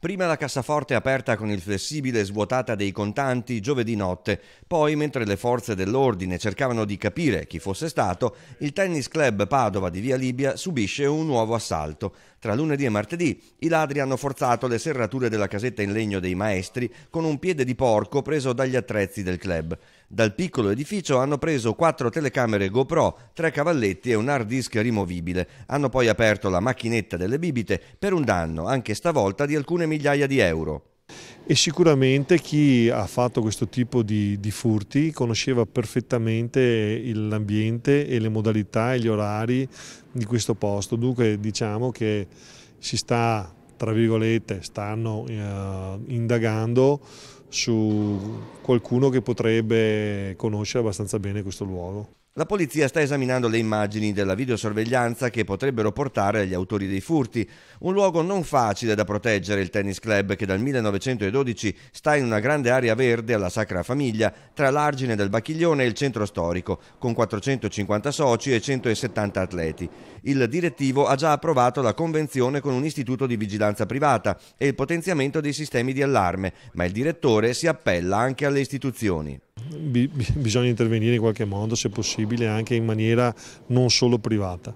Prima la cassaforte aperta con il flessibile svuotata dei contanti giovedì notte, poi mentre le forze dell'ordine cercavano di capire chi fosse stato, il tennis club Padova di Via Libia subisce un nuovo assalto. Tra lunedì e martedì i ladri hanno forzato le serrature della casetta in legno dei maestri con un piede di porco preso dagli attrezzi del club. Dal piccolo edificio hanno preso quattro telecamere GoPro, tre cavalletti e un hard disk rimovibile. Hanno poi aperto la macchinetta delle bibite per un danno, anche stavolta, di alcune migliaia di euro e sicuramente chi ha fatto questo tipo di, di furti conosceva perfettamente l'ambiente e le modalità e gli orari di questo posto, dunque diciamo che si sta, tra virgolette, stanno eh, indagando su qualcuno che potrebbe conoscere abbastanza bene questo luogo. La polizia sta esaminando le immagini della videosorveglianza che potrebbero portare agli autori dei furti, un luogo non facile da proteggere il tennis club che dal 1912 sta in una grande area verde alla Sacra Famiglia tra l'argine del Bacchiglione e il centro storico, con 450 soci e 170 atleti. Il direttivo ha già approvato la convenzione con un istituto di vigilanza privata e il potenziamento dei sistemi di allarme, ma il direttore si appella anche alle istituzioni bisogna intervenire in qualche modo se possibile anche in maniera non solo privata.